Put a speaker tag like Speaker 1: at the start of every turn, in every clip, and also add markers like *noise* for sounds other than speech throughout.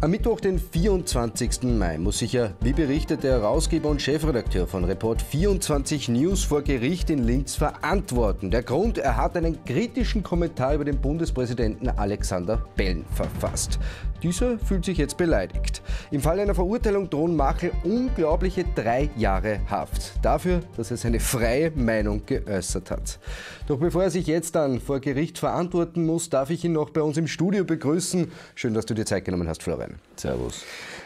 Speaker 1: Am Mittwoch, den 24. Mai, muss sich ja, wie berichtet, der Herausgeber und Chefredakteur von Report 24 News vor Gericht in Linz verantworten. Der Grund, er hat einen kritischen Kommentar über den Bundespräsidenten Alexander Bellen verfasst. Dieser fühlt sich jetzt beleidigt. Im Fall einer Verurteilung drohen Machel unglaubliche drei Jahre Haft. Dafür, dass er seine freie Meinung geäußert hat. Doch bevor er sich jetzt dann vor Gericht verantworten muss, darf ich ihn noch bei uns im Studio begrüßen. Schön, dass du dir Zeit genommen hast, Florian rein. Servus.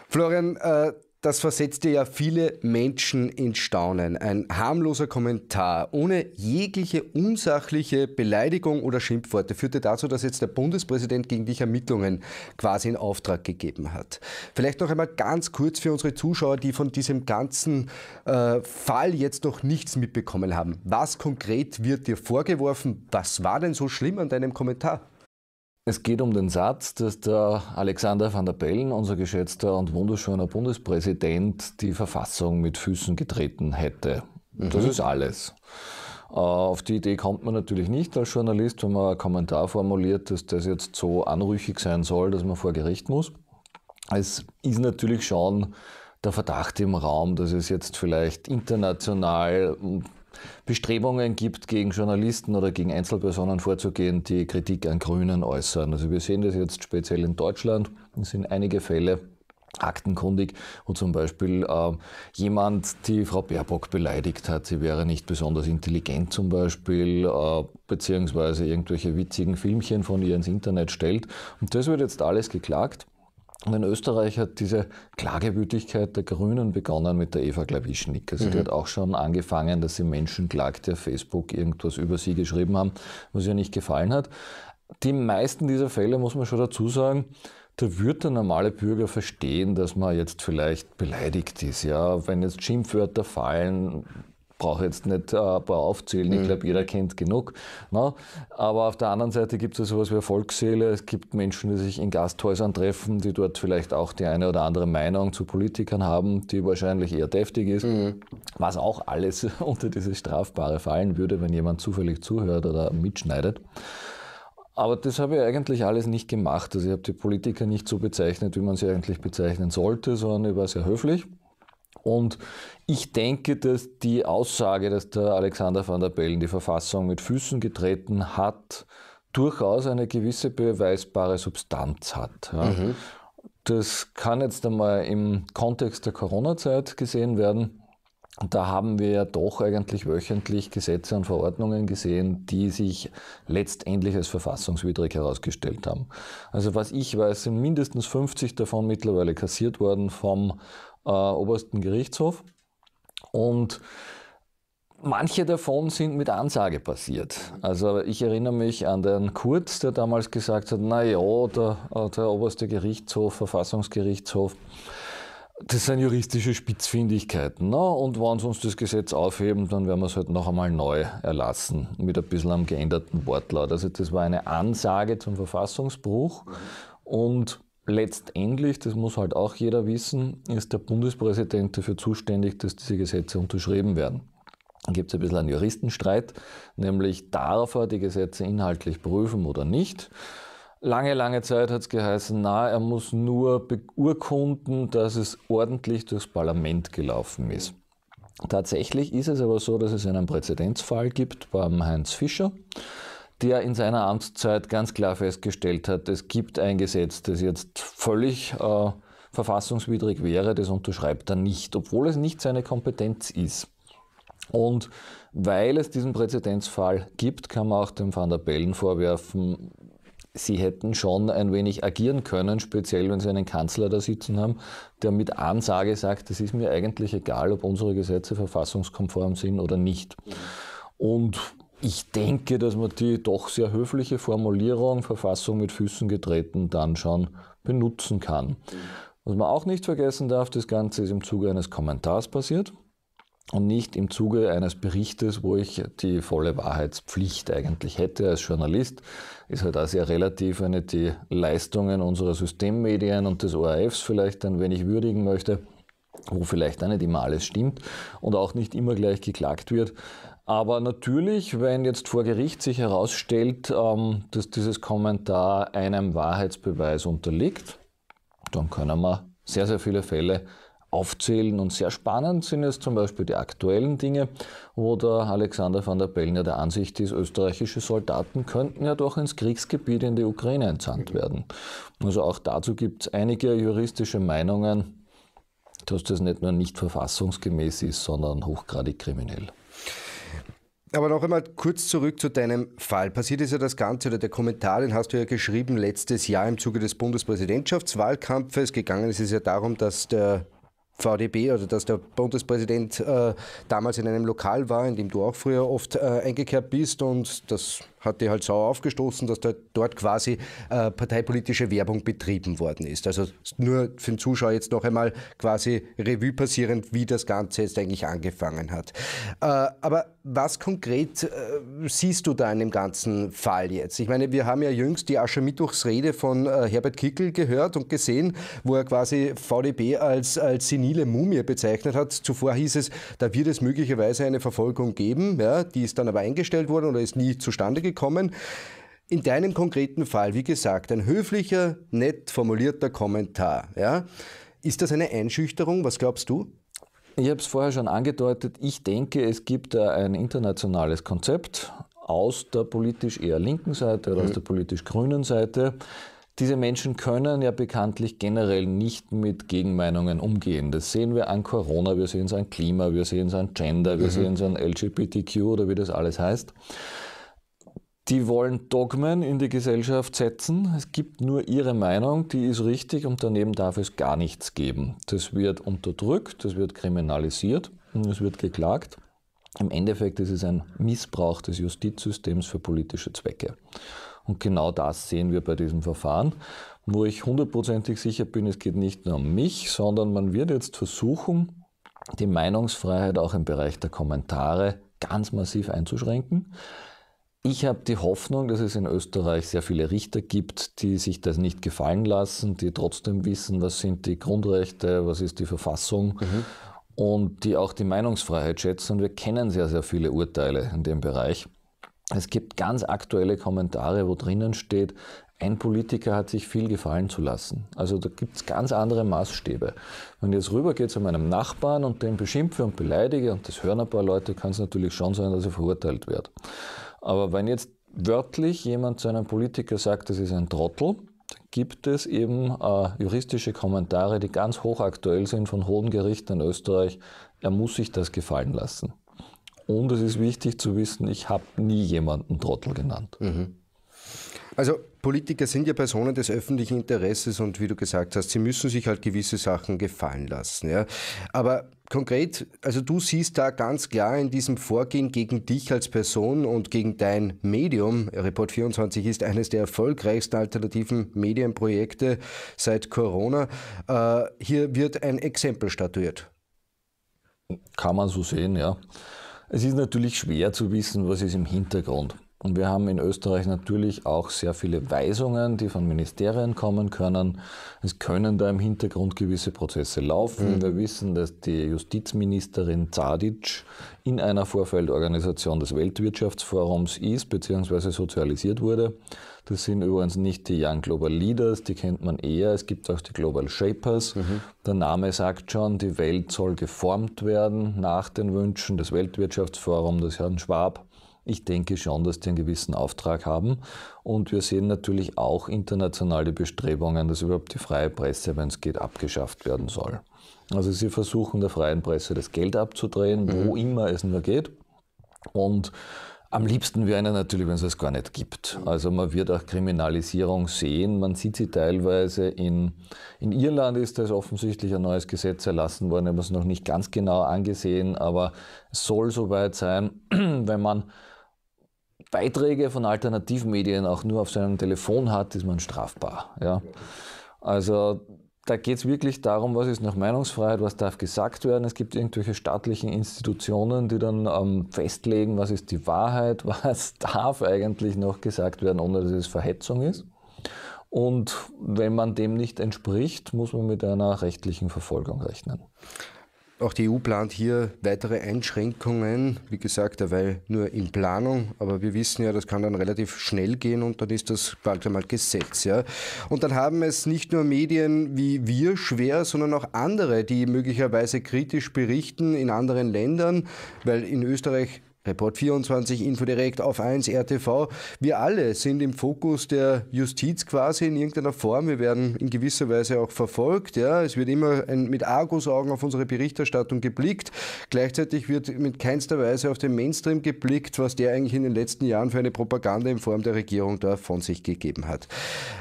Speaker 1: Florian, äh, das versetzte ja viele Menschen in Staunen. Ein harmloser Kommentar ohne jegliche unsachliche Beleidigung oder Schimpfworte führte dazu, dass jetzt der Bundespräsident gegen dich Ermittlungen quasi in Auftrag gegeben hat. Vielleicht noch einmal ganz kurz für unsere Zuschauer, die von diesem ganzen äh, Fall jetzt noch nichts mitbekommen haben. Was konkret wird dir vorgeworfen? Was war denn so schlimm an deinem Kommentar? Es geht um den Satz, dass der Alexander van der
Speaker 2: Bellen, unser geschätzter und wunderschöner Bundespräsident, die Verfassung mit Füßen getreten hätte. Mhm. Das ist alles. Äh, auf die Idee kommt man natürlich nicht als Journalist, wenn man einen Kommentar formuliert, dass das jetzt so anrüchig sein soll, dass man vor Gericht muss. Es ist natürlich schon der Verdacht im Raum, dass es jetzt vielleicht international Bestrebungen gibt, gegen Journalisten oder gegen Einzelpersonen vorzugehen, die Kritik an Grünen äußern. Also wir sehen das jetzt speziell in Deutschland. Es sind einige Fälle, aktenkundig, wo zum Beispiel äh, jemand die Frau Baerbock beleidigt hat, sie wäre nicht besonders intelligent zum Beispiel, äh, beziehungsweise irgendwelche witzigen Filmchen von ihr ins Internet stellt. Und das wird jetzt alles geklagt. Und in Österreich hat diese Klagewütigkeit der Grünen begonnen mit der Eva Klawischnik. Also mhm. die hat auch schon angefangen, dass sie Menschen klagt, die auf Facebook irgendwas über sie geschrieben haben, was ihr nicht gefallen hat. Die meisten dieser Fälle, muss man schon dazu sagen, da würde der normale Bürger verstehen, dass man jetzt vielleicht beleidigt ist. Ja, wenn jetzt Schimpfwörter fallen, brauche jetzt nicht äh, ein paar aufzählen, ich mhm. glaube, jeder kennt genug. Ne? Aber auf der anderen Seite gibt es sowas wie Volksseele, es gibt Menschen, die sich in Gasthäusern treffen, die dort vielleicht auch die eine oder andere Meinung zu Politikern haben, die wahrscheinlich eher deftig ist, mhm. was auch alles *laughs* unter dieses Strafbare fallen würde, wenn jemand zufällig zuhört oder mitschneidet. Aber das habe ich eigentlich alles nicht gemacht. Also ich habe die Politiker nicht so bezeichnet, wie man sie eigentlich bezeichnen sollte, sondern ich war sehr höflich. Und ich denke, dass die Aussage, dass der Alexander van der Bellen die Verfassung mit Füßen getreten hat, durchaus eine gewisse beweisbare Substanz hat. Ja. Mhm. Das kann jetzt einmal im Kontext der Corona-Zeit gesehen werden. Da haben wir ja doch eigentlich wöchentlich Gesetze und Verordnungen gesehen, die sich letztendlich als verfassungswidrig herausgestellt haben. Also was ich weiß, sind mindestens 50 davon mittlerweile kassiert worden vom äh, obersten Gerichtshof. Und Manche davon sind mit Ansage passiert. Also ich erinnere mich an den Kurz, der damals gesagt hat, naja, der, äh, der oberste Gerichtshof, Verfassungsgerichtshof, das sind juristische Spitzfindigkeiten. Ne? Und wenn sie uns das Gesetz aufheben, dann werden wir es halt noch einmal neu erlassen, mit ein bisschen am geänderten Wortlaut. Also das war eine Ansage zum Verfassungsbruch mhm. und Letztendlich, das muss halt auch jeder wissen, ist der Bundespräsident dafür zuständig, dass diese Gesetze unterschrieben werden. Dann gibt es ein bisschen einen Juristenstreit, nämlich darf er die Gesetze inhaltlich prüfen oder nicht. Lange, lange Zeit hat es geheißen, na, er muss nur beurkunden, dass es ordentlich durchs Parlament gelaufen ist. Tatsächlich ist es aber so, dass es einen Präzedenzfall gibt beim Heinz Fischer der in seiner Amtszeit ganz klar festgestellt hat, es gibt ein Gesetz, das jetzt völlig äh, verfassungswidrig wäre, das unterschreibt er nicht, obwohl es nicht seine Kompetenz ist. Und weil es diesen Präzedenzfall gibt, kann man auch dem Van der Bellen vorwerfen, sie hätten schon ein wenig agieren können, speziell wenn sie einen Kanzler da sitzen haben, der mit Ansage sagt, es ist mir eigentlich egal, ob unsere Gesetze verfassungskonform sind oder nicht. Und ich denke, dass man die doch sehr höfliche Formulierung Verfassung mit Füßen getreten dann schon benutzen kann. Was man auch nicht vergessen darf, das Ganze ist im Zuge eines Kommentars passiert und nicht im Zuge eines Berichtes, wo ich die volle Wahrheitspflicht eigentlich hätte als Journalist, ist halt auch sehr relativ, wenn ich die Leistungen unserer Systemmedien und des ORFs vielleicht ein wenig würdigen möchte, wo vielleicht auch nicht immer alles stimmt und auch nicht immer gleich geklagt wird. Aber natürlich, wenn jetzt vor Gericht sich herausstellt, ähm, dass dieses Kommentar einem Wahrheitsbeweis unterliegt, dann können wir sehr, sehr viele Fälle aufzählen. Und sehr spannend sind es zum Beispiel die aktuellen Dinge, wo der Alexander van der Bellen ja der Ansicht ist, österreichische Soldaten könnten ja doch ins Kriegsgebiet in die Ukraine entsandt werden. Also auch dazu gibt es einige juristische Meinungen, dass das nicht nur nicht verfassungsgemäß ist, sondern hochgradig kriminell.
Speaker 1: Aber noch einmal kurz zurück zu deinem Fall. Passiert ist ja das Ganze, oder der Kommentar, den hast du ja geschrieben letztes Jahr im Zuge des Bundespräsidentschaftswahlkampfes. Gegangen ist es ja darum, dass der VDB oder also dass der Bundespräsident äh, damals in einem Lokal war, in dem du auch früher oft äh, eingekehrt bist und das hat die halt sauer aufgestoßen, dass dort quasi äh, parteipolitische Werbung betrieben worden ist. Also nur für den Zuschauer jetzt noch einmal quasi Revue passierend, wie das Ganze jetzt eigentlich angefangen hat. Äh, aber was konkret äh, siehst du da in dem ganzen Fall jetzt? Ich meine, wir haben ja jüngst die Aschermittwochsrede von äh, Herbert Kickel gehört und gesehen, wo er quasi VDB als, als senile Mumie bezeichnet hat. Zuvor hieß es, da wird es möglicherweise eine Verfolgung geben, ja, die ist dann aber eingestellt worden oder ist nie zustande gekommen gekommen. In deinem konkreten Fall, wie gesagt, ein höflicher, nett formulierter Kommentar. Ja? Ist das eine Einschüchterung? Was glaubst du? Ich habe es vorher schon angedeutet.
Speaker 2: Ich denke, es gibt äh, ein internationales Konzept aus der politisch eher linken Seite oder mhm. aus der politisch grünen Seite. Diese Menschen können ja bekanntlich generell nicht mit Gegenmeinungen umgehen. Das sehen wir an Corona, wir sehen es an Klima, wir sehen es an Gender, wir mhm. sehen es an LGBTQ oder wie das alles heißt die wollen Dogmen in die Gesellschaft setzen. Es gibt nur ihre Meinung, die ist richtig und daneben darf es gar nichts geben. Das wird unterdrückt, das wird kriminalisiert und es wird geklagt. Im Endeffekt ist es ein Missbrauch des Justizsystems für politische Zwecke. Und genau das sehen wir bei diesem Verfahren, wo ich hundertprozentig sicher bin, es geht nicht nur um mich, sondern man wird jetzt versuchen, die Meinungsfreiheit auch im Bereich der Kommentare ganz massiv einzuschränken. Ich habe die Hoffnung, dass es in Österreich sehr viele Richter gibt, die sich das nicht gefallen lassen, die trotzdem wissen, was sind die Grundrechte, was ist die Verfassung mhm. und die auch die Meinungsfreiheit schätzen. Und wir kennen sehr, sehr viele Urteile in dem Bereich. Es gibt ganz aktuelle Kommentare, wo drinnen steht, ein Politiker hat sich viel gefallen zu lassen. Also da gibt es ganz andere Maßstäbe. Wenn ich jetzt rübergehe zu meinem Nachbarn und den beschimpfe und beleidige und das hören ein paar Leute, kann es natürlich schon sein, dass er verurteilt wird. Aber wenn jetzt wörtlich jemand zu einem Politiker sagt, das ist ein Trottel, gibt es eben äh, juristische Kommentare, die ganz hochaktuell sind von hohen Gerichten in Österreich. Er muss sich das gefallen lassen. Und es ist wichtig zu wissen, ich habe nie jemanden Trottel genannt. Mhm.
Speaker 1: Also Politiker sind ja Personen des öffentlichen Interesses und wie du gesagt hast, sie müssen sich halt gewisse Sachen gefallen lassen. Ja. Aber konkret, also du siehst da ganz klar in diesem Vorgehen gegen dich als Person und gegen dein Medium, Report 24 ist eines der erfolgreichsten alternativen Medienprojekte seit Corona, äh, hier wird ein Exempel statuiert. Kann man so sehen,
Speaker 2: ja. Es ist natürlich schwer zu wissen, was ist im Hintergrund. Und wir haben in Österreich natürlich auch sehr viele Weisungen, die von Ministerien kommen können. Es können da im Hintergrund gewisse Prozesse laufen. Mhm. Wir wissen, dass die Justizministerin Zadic in einer Vorfeldorganisation des Weltwirtschaftsforums ist, beziehungsweise sozialisiert wurde. Das sind übrigens nicht die Young Global Leaders, die kennt man eher. Es gibt auch die Global Shapers. Mhm. Der Name sagt schon, die Welt soll geformt werden nach den Wünschen des Weltwirtschaftsforums, des Herrn Schwab ich denke schon, dass die einen gewissen Auftrag haben. Und wir sehen natürlich auch internationale Bestrebungen, dass überhaupt die freie Presse, wenn es geht, abgeschafft werden soll. Also sie versuchen der freien Presse das Geld abzudrehen, mhm. wo immer es nur geht. Und am liebsten wäre einer natürlich, wenn es es gar nicht gibt. Also man wird auch Kriminalisierung sehen. Man sieht sie teilweise in, in Irland ist das offensichtlich ein neues Gesetz erlassen worden. Ich habe es noch nicht ganz genau angesehen, aber es soll soweit sein, *clears throat* wenn man Beiträge von Alternativmedien auch nur auf seinem Telefon hat, ist man strafbar. Ja? Also da geht es wirklich darum, was ist noch Meinungsfreiheit, was darf gesagt werden. Es gibt irgendwelche staatlichen Institutionen, die dann ähm, festlegen, was ist die Wahrheit, *laughs* was darf eigentlich noch gesagt werden, ohne dass es Verhetzung ist. Und wenn man dem nicht entspricht, muss man mit einer rechtlichen Verfolgung rechnen.
Speaker 1: Auch die EU plant hier weitere Einschränkungen, wie gesagt, derweil nur in Planung, aber wir wissen ja, das kann dann relativ schnell gehen und dann ist das bald einmal Gesetz. Ja? Und dann haben es nicht nur Medien wie wir schwer, sondern auch andere, die möglicherweise kritisch berichten in anderen Ländern, weil in Österreich Report 24, Info direkt auf 1, RTV. Wir alle sind im Fokus der Justiz quasi in irgendeiner Form. Wir werden in gewisser Weise auch verfolgt. Ja. Es wird immer ein, mit Argusaugen auf unsere Berichterstattung geblickt. Gleichzeitig wird mit keinster Weise auf den Mainstream geblickt, was der eigentlich in den letzten Jahren für eine Propaganda in Form der Regierung da von sich gegeben hat.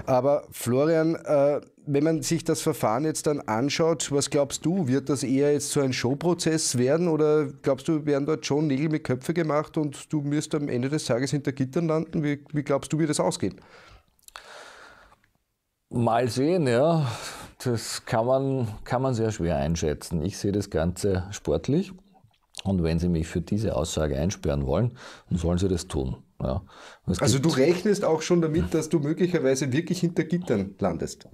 Speaker 1: Aber Florian, äh, wenn man sich das Verfahren jetzt dann anschaut, was glaubst du, wird das eher jetzt so ein Showprozess werden oder glaubst du, werden dort schon Nägel mit Köpfe gemacht und du müsst am Ende des Tages hinter Gittern landen? Wie, wie glaubst du, wird das ausgehen? Mal sehen, ja. Das
Speaker 2: kann man, kann man sehr schwer einschätzen. Ich sehe das Ganze sportlich. Und wenn Sie mich für diese Aussage einsperren wollen, dann sollen Sie das tun. Ja. Also du rechnest
Speaker 1: auch schon damit, dass du möglicherweise wirklich hinter Gittern landest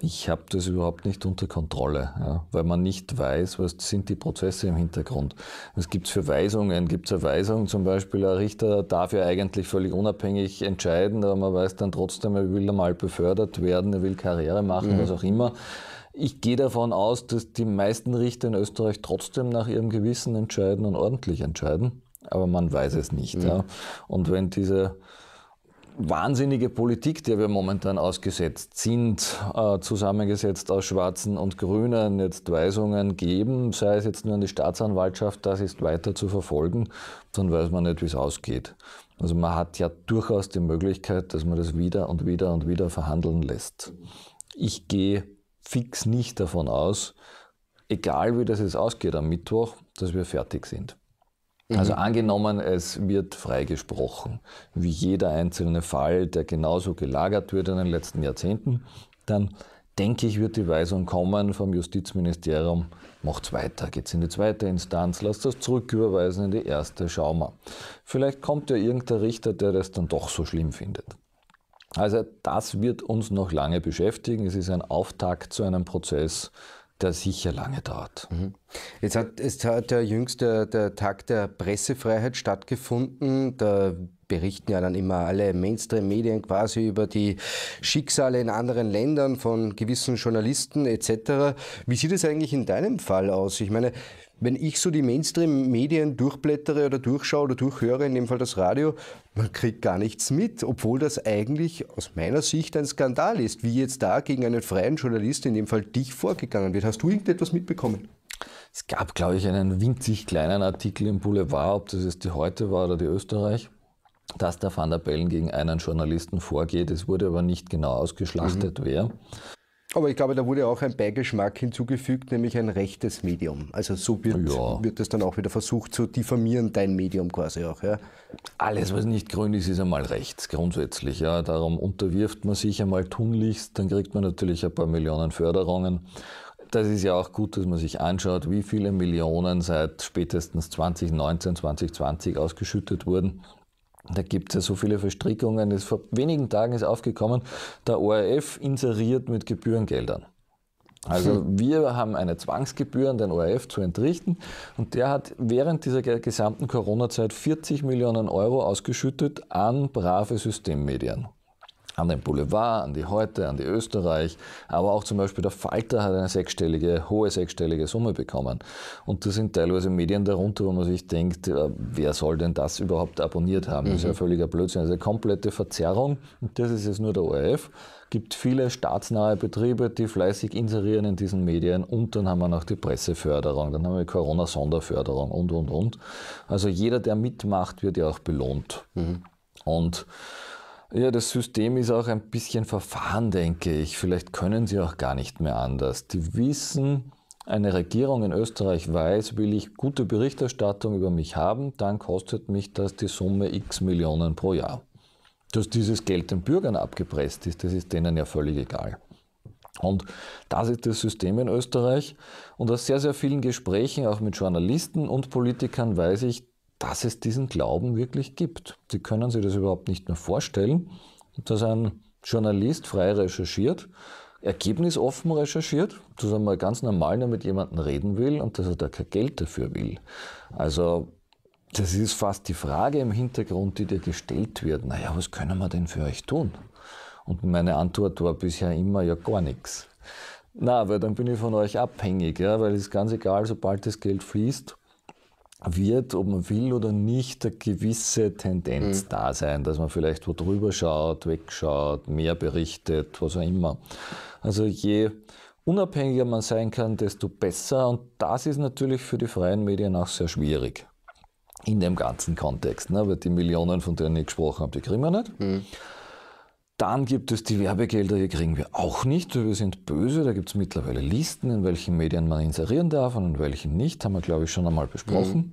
Speaker 2: ich habe das überhaupt nicht unter Kontrolle, ja, weil man nicht weiß, was sind die Prozesse im Hintergrund. Was gibt es für Weisungen? Gibt es eine Weisung zum Beispiel, ein Richter darf ja eigentlich völlig unabhängig entscheiden, aber man weiß dann trotzdem, er will einmal befördert werden, er will Karriere machen, mhm. was auch immer. Ich gehe davon aus, dass die meisten Richter in Österreich trotzdem nach ihrem Gewissen entscheiden und ordentlich entscheiden, aber man weiß es nicht. Mhm. Ja. Und wenn diese wahnsinnige Politik, der wir momentan ausgesetzt sind, äh, zusammengesetzt aus Schwarzen und Grünen, jetzt Weisungen geben, sei es jetzt nur an die Staatsanwaltschaft, das ist weiter zu verfolgen, dann weiß man nicht, wie es ausgeht. Also man hat ja durchaus die Möglichkeit, dass man das wieder und wieder und wieder verhandeln lässt. Ich gehe fix nicht davon aus, egal wie das jetzt ausgeht am Mittwoch, dass wir fertig sind. Also mhm. angenommen, es wird freigesprochen, wie jeder einzelne Fall, der genauso gelagert wird in den letzten Jahrzehnten, dann denke ich, wird die Weisung kommen vom Justizministerium, macht's weiter, geht's in die zweite Instanz, lasst das zurücküberweisen in die erste, schau mal. Vielleicht kommt ja irgendein Richter, der das dann doch so schlimm findet. Also das wird uns noch lange beschäftigen. Es ist ein Auftakt zu einem Prozess, der sicher lange dauert.
Speaker 1: Mhm. Jetzt hat, jetzt hat ja jüngst der, der Tag der Pressefreiheit stattgefunden. Da berichten ja dann immer alle Mainstream-Medien quasi über die Schicksale in anderen Ländern von gewissen Journalisten etc. Wie sieht es eigentlich in deinem Fall aus? Ich meine, wenn ich so die Mainstream-Medien durchblättere oder durchschaue oder durchhöre, in dem Fall das Radio, man kriegt gar nichts mit, obwohl das eigentlich aus meiner Sicht ein Skandal ist, wie jetzt da gegen einen freien Journalist, in dem Fall dich, vorgegangen wird. Hast du irgendetwas mitbekommen? Es gab, glaube ich, einen winzig kleinen
Speaker 2: Artikel im Boulevard, ob das jetzt die Heute war oder die Österreich, dass der Van der Bellen gegen einen Journalisten vorgeht. Es wurde aber nicht genau ausgeschlachtet, mhm. wer.
Speaker 1: Aber ich glaube, da wurde auch ein Beigeschmack hinzugefügt, nämlich ein rechtes Medium. Also so wird, ja. wird das dann auch wieder versucht zu diffamieren, dein Medium quasi auch. Ja. Alles, was
Speaker 2: nicht grün ist, ist einmal rechts, grundsätzlich. Ja. Darum unterwirft man sich einmal tunlichst, dann kriegt man natürlich ein paar Millionen Förderungen. Das ist ja auch gut, dass man sich anschaut, wie viele Millionen seit spätestens 2019, 2020 ausgeschüttet wurden. Da gibt es ja so viele Verstrickungen. Das vor wenigen Tagen ist aufgekommen, der ORF inseriert mit Gebührengeldern. Also hm. wir haben eine Zwangsgebühr an den ORF zu entrichten und der hat während dieser gesamten Corona-Zeit 40 Millionen Euro ausgeschüttet an brave Systemmedien an den Boulevard, an die Heute, an die Österreich, aber auch zum Beispiel der Falter hat eine sechsstellige, hohe sechsstellige Summe bekommen. Und da sind teilweise Medien darunter, wo man sich denkt, äh, wer soll denn das überhaupt abonniert haben? Das ist ja mhm. völliger Blödsinn. Also eine komplette Verzerrung. Und das ist jetzt nur der ORF. Gibt viele staatsnahe Betriebe, die fleißig inserieren in diesen Medien. Und dann haben wir noch die Presseförderung, dann haben wir Corona-Sonderförderung und, und, und. Also jeder, der mitmacht, wird ja auch belohnt. Mhm. Und ja, das System ist auch ein bisschen verfahren, denke ich. Vielleicht können sie auch gar nicht mehr anders. Die wissen, eine Regierung in Österreich weiß, will ich gute Berichterstattung über mich haben, dann kostet mich das die Summe x Millionen pro Jahr. Dass dieses Geld den Bürgern abgepresst ist, das ist denen ja völlig egal. Und das ist das System in Österreich. Und aus sehr, sehr vielen Gesprächen, auch mit Journalisten und Politikern, weiß ich, dass es diesen Glauben wirklich gibt. Sie können sich das überhaupt nicht mehr vorstellen, dass ein Journalist frei recherchiert, ergebnisoffen recherchiert, dass er mal ganz normal nur mit jemandem reden will und dass er da kein Geld dafür will. Also das ist fast die Frage im Hintergrund, die dir gestellt wird. Naja, was können wir denn für euch tun? Und meine Antwort war bisher immer ja gar nichts. Na, weil dann bin ich von euch abhängig, ja, weil es ist ganz egal, sobald das Geld fließt, wird, ob man will oder nicht, eine gewisse Tendenz mhm. da sein, dass man vielleicht wo drüber schaut, wegschaut, mehr berichtet, was auch immer. Also je unabhängiger man sein kann, desto besser. Und das ist natürlich für die freien Medien auch sehr schwierig in dem ganzen Kontext. Ne? Weil die Millionen, von denen ich gesprochen habe, die kriegen wir nicht. Mhm. Dann gibt es die Werbegelder, die kriegen wir auch nicht. Wir sind böse, da gibt es mittlerweile Listen, in welchen Medien man inserieren darf und in welchen nicht. Haben wir, glaube ich, schon einmal besprochen. Mhm.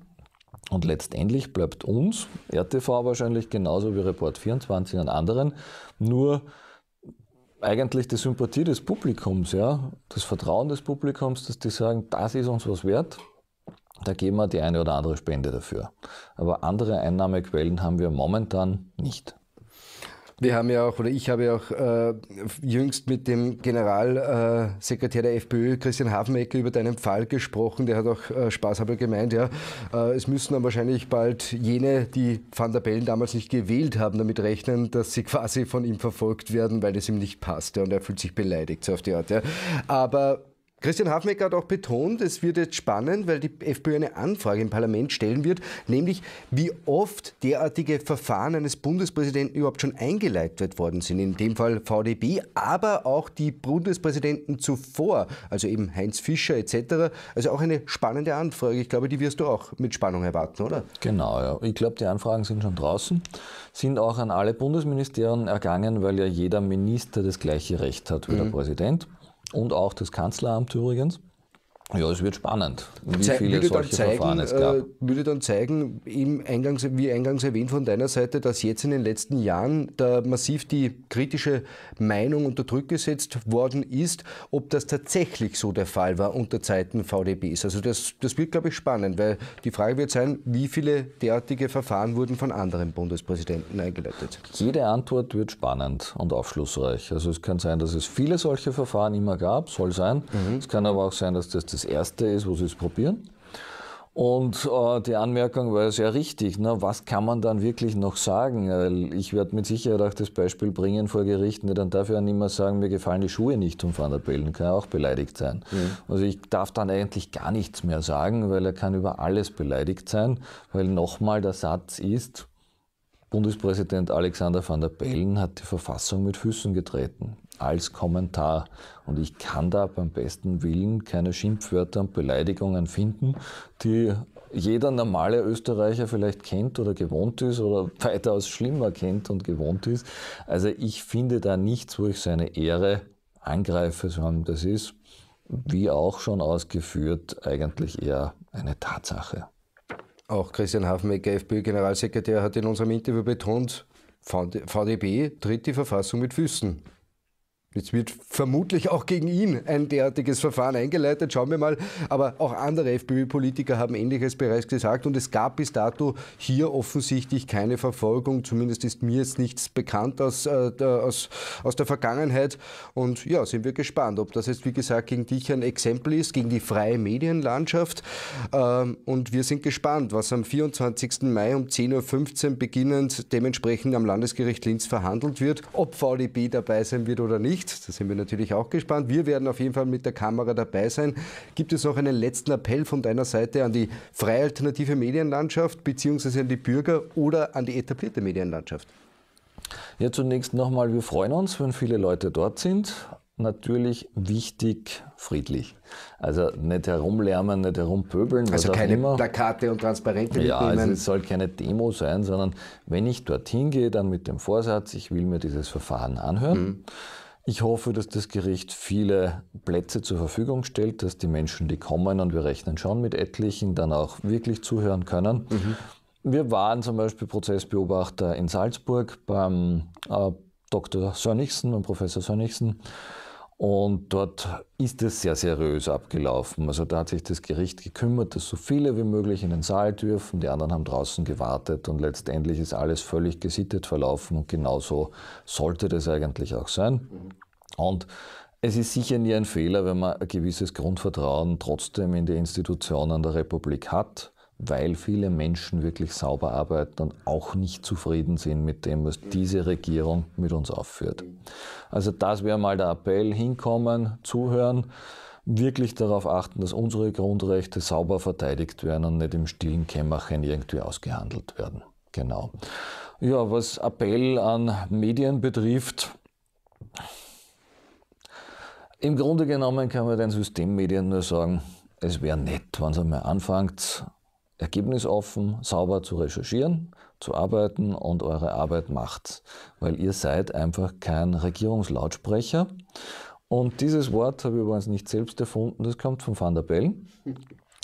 Speaker 2: Und letztendlich bleibt uns, RTV wahrscheinlich genauso wie Report 24 und anderen, nur eigentlich die Sympathie des Publikums, ja, das Vertrauen des Publikums, dass die sagen, das ist uns was wert, da geben wir die eine oder andere Spende dafür. Aber andere Einnahmequellen haben wir momentan nicht.
Speaker 1: Wir haben ja auch, oder ich habe ja auch äh, jüngst mit dem Generalsekretär äh, der FPÖ, Christian Hafenecke, über deinen Fall gesprochen. Der hat auch äh, spaßhalber gemeint, ja, äh, es müssen dann wahrscheinlich bald jene, die Van der Bellen damals nicht gewählt haben, damit rechnen, dass sie quasi von ihm verfolgt werden, weil es ihm nicht passte und er fühlt sich beleidigt, so auf die Art. Ja. Aber Christian Hafmecker hat auch betont, es wird jetzt spannend, weil die FPÖ eine Anfrage im Parlament stellen wird, nämlich wie oft derartige Verfahren eines Bundespräsidenten überhaupt schon eingeleitet worden sind, in dem Fall VDB, aber auch die Bundespräsidenten zuvor, also eben Heinz Fischer etc. Also auch eine spannende Anfrage. Ich glaube, die wirst du auch mit Spannung erwarten, oder? Genau, ja. Ich glaube, die Anfragen sind schon draußen, sind auch an alle Bundesministerien
Speaker 2: ergangen, weil ja jeder Minister das gleiche Recht hat wie mhm. der Präsident und auch das Kanzleramt übrigens. Ja, es wird spannend, wie viele solche zeigen, Verfahren es äh, gab.
Speaker 1: Würde dann zeigen, eingangs, wie eingangs erwähnt von deiner Seite, dass jetzt in den letzten Jahren da massiv die kritische Meinung unter Druck gesetzt worden ist, ob das tatsächlich so der Fall war unter Zeiten VDBs. Also das, das wird, glaube ich, spannend, weil die Frage wird sein, wie viele derartige Verfahren wurden von anderen Bundespräsidenten eingeleitet. Jede
Speaker 2: Antwort wird spannend und aufschlussreich. Also es kann sein, dass es viele solche Verfahren immer gab, soll sein. Mhm. Es kann aber auch sein, dass das das das Erste ist, wo sie es probieren. Und äh, die Anmerkung war sehr richtig. Ne? Was kann man dann wirklich noch sagen? Weil ich werde mit Sicherheit auch das Beispiel bringen vor Gericht. Ne? Dann darf ich ja nicht mehr sagen, mir gefallen die Schuhe nicht von Van der Bellen. Kann ja auch beleidigt sein. Mhm. Also ich darf dann eigentlich gar nichts mehr sagen, weil er kann über alles beleidigt sein. Weil nochmal der Satz ist, Bundespräsident Alexander Van der Bellen hat die Verfassung mit Füßen getreten als Kommentar. Und ich kann da beim besten Willen keine Schimpfwörter und Beleidigungen finden, die jeder normale Österreicher vielleicht kennt oder gewohnt ist oder *laughs* weitaus schlimmer kennt und gewohnt ist. Also ich finde da nichts, wo ich seine Ehre angreife, sondern das ist,
Speaker 1: wie auch schon ausgeführt, eigentlich eher eine Tatsache. Auch Christian Hafenbecker, FPÖ-Generalsekretär, hat in unserem Interview betont, VDB tritt die Verfassung mit Füßen. Jetzt wird vermutlich auch gegen ihn ein derartiges Verfahren eingeleitet, schauen wir mal. Aber auch andere FPÖ-Politiker haben Ähnliches bereits gesagt und es gab bis dato hier offensichtlich keine Verfolgung. Zumindest ist mir jetzt nichts bekannt aus, äh, der, aus, aus der Vergangenheit. Und ja, sind wir gespannt, ob das jetzt, wie gesagt, gegen dich ein Exempel ist, gegen die freie Medienlandschaft. Ähm, und wir sind gespannt, was am 24. Mai um 10.15 Uhr beginnend dementsprechend am Landesgericht Linz verhandelt wird, ob VDB dabei sein wird oder nicht nichts. Da sind wir natürlich auch gespannt. Wir werden auf jeden Fall mit der Kamera dabei sein. Gibt es noch einen letzten Appell von deiner Seite an die freie alternative Medienlandschaft beziehungsweise an die Bürger oder an die etablierte Medienlandschaft?
Speaker 2: Ja, zunächst nochmal, wir freuen uns, wenn viele Leute dort sind. Natürlich wichtig, friedlich. Also nicht herumlärmen, nicht herumpöbeln. Also keine
Speaker 1: Plakate und Transparente ja, Ja, also es
Speaker 2: soll keine Demo sein, sondern wenn ich dorthin gehe, dann mit dem Vorsatz, ich will mir dieses Verfahren anhören. Mhm. Ich hoffe, dass das Gericht viele Plätze zur Verfügung stellt, dass die Menschen, die kommen, und wir rechnen schon mit etlichen, dann auch wirklich zuhören können. Mhm. Wir waren zum Beispiel Prozessbeobachter in Salzburg beim äh, Dr. Sönnigsen und Professor Sönnigsen. Und dort ist es sehr seriös abgelaufen. Also da hat sich das Gericht gekümmert, dass so viele wie möglich in den Saal dürfen. Die anderen haben draußen gewartet und letztendlich ist alles völlig gesittet verlaufen und genauso sollte das eigentlich auch sein. Und es ist sicher nie ein Fehler, wenn man ein gewisses Grundvertrauen trotzdem in die Institutionen der Republik hat weil viele Menschen wirklich sauber arbeiten und auch nicht zufrieden sind mit dem, was diese Regierung mit uns aufführt. Also das wäre mal der Appell, hinkommen, zuhören, wirklich darauf achten, dass unsere Grundrechte sauber verteidigt werden und nicht im stillen Kämmerchen irgendwie ausgehandelt werden. Genau. Ja, was Appell an Medien betrifft, im Grunde genommen kann man den Systemmedien nur sagen, es wäre nett, wenn sie mal anfangt, ergebnisoffen, sauber zu recherchieren, zu arbeiten und eure Arbeit macht, weil ihr seid einfach kein Regierungslautsprecher. Und dieses Wort habe ich übrigens nicht selbst erfunden, das kommt von Van der Bellen.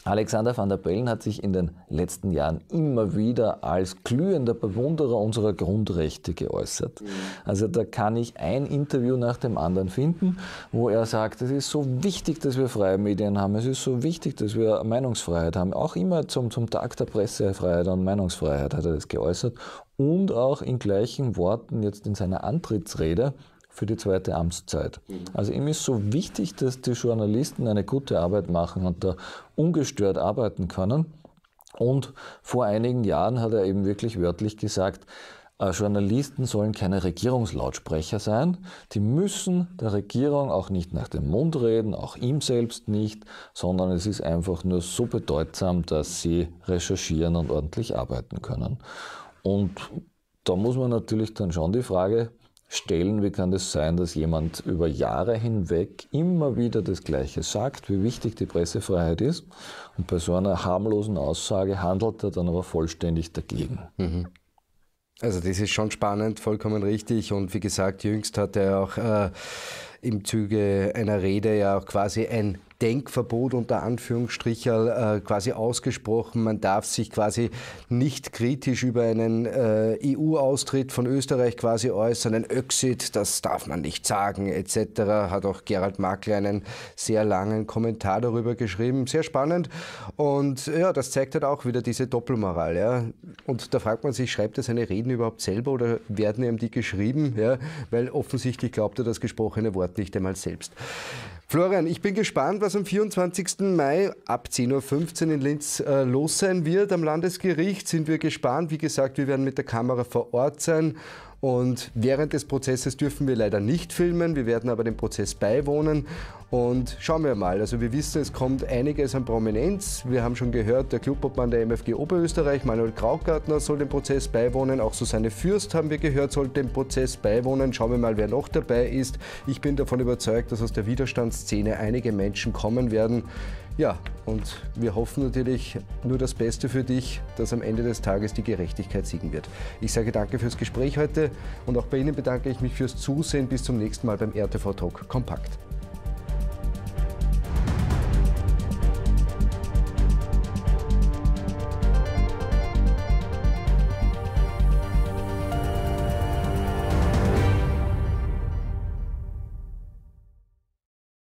Speaker 2: Alexander van der Bellen hat sich in den letzten Jahren immer wieder als glühender Bewunderer unserer Grundrechte geäußert. Mhm. Also da kann ich ein Interview nach dem anderen finden, wo er sagt, es ist so wichtig, dass wir freie Medien haben, es ist so wichtig, dass wir Meinungsfreiheit haben. Auch immer zum, zum Tag der Pressefreiheit und Meinungsfreiheit hat er das geäußert und auch in gleichen Worten jetzt in seiner Antrittsrede für die zweite Amtszeit. Mhm. Also ihm ist so wichtig, dass die Journalisten eine gute Arbeit machen und da ungestört arbeiten können. Und vor einigen Jahren hat er eben wirklich wörtlich gesagt, äh, Journalisten sollen keine Regierungslautsprecher sein. Die müssen der Regierung auch nicht nach dem Mund reden, auch ihm selbst nicht, sondern es ist einfach nur so bedeutsam, dass sie recherchieren und ordentlich arbeiten können. Und da muss man natürlich dann schon die Frage stellen. Wie kann das sein, dass jemand über Jahre hinweg immer wieder das Gleiche sagt, wie wichtig die Pressefreiheit ist? Und bei so einer harmlosen Aussage handelt er
Speaker 1: dann aber vollständig dagegen. Mhm. Also das ist schon spannend, vollkommen richtig. Und wie gesagt, jüngst hat er auch äh, im Zuge einer Rede ja auch quasi ein Denkverbot unter Anführungsstrichen äh, quasi ausgesprochen. Man darf sich quasi nicht kritisch über einen äh, EU-Austritt von Österreich quasi äußern. Ein Öxit, das darf man nicht sagen, etc. Hat auch Gerald Makler einen sehr langen Kommentar darüber geschrieben. Sehr spannend. Und ja, das zeigt halt auch wieder diese Doppelmoral. Ja. Und da fragt man sich, schreibt er seine Reden überhaupt selber oder werden ihm die geschrieben? Ja? Weil offensichtlich glaubt er das gesprochene Wort nicht einmal selbst. Florian, ich bin gespannt, was am 24. Mai ab 10.15 Uhr in Linz äh, los sein wird. Am Landesgericht sind wir gespannt. Wie gesagt, wir werden mit der Kamera vor Ort sein und während des Prozesses dürfen wir leider nicht filmen, wir werden aber dem Prozess beiwohnen und schauen wir mal. Also wir wissen, es kommt einiges an Prominenz. Wir haben schon gehört, der Clubobmann der MFG Oberösterreich, Manuel Kraugartner, soll dem Prozess beiwohnen. Auch Susanne Fürst, haben wir gehört, soll dem Prozess beiwohnen. Schauen wir mal, wer noch dabei ist. Ich bin davon überzeugt, dass aus der Widerstandsszene einige Menschen kommen werden. Ja, und wir hoffen natürlich nur das Beste für dich, dass am Ende des Tages die Gerechtigkeit siegen wird. Ich sage danke fürs Gespräch heute und auch bei Ihnen bedanke ich mich fürs Zusehen. Bis zum nächsten Mal beim RTV Talk Kompakt.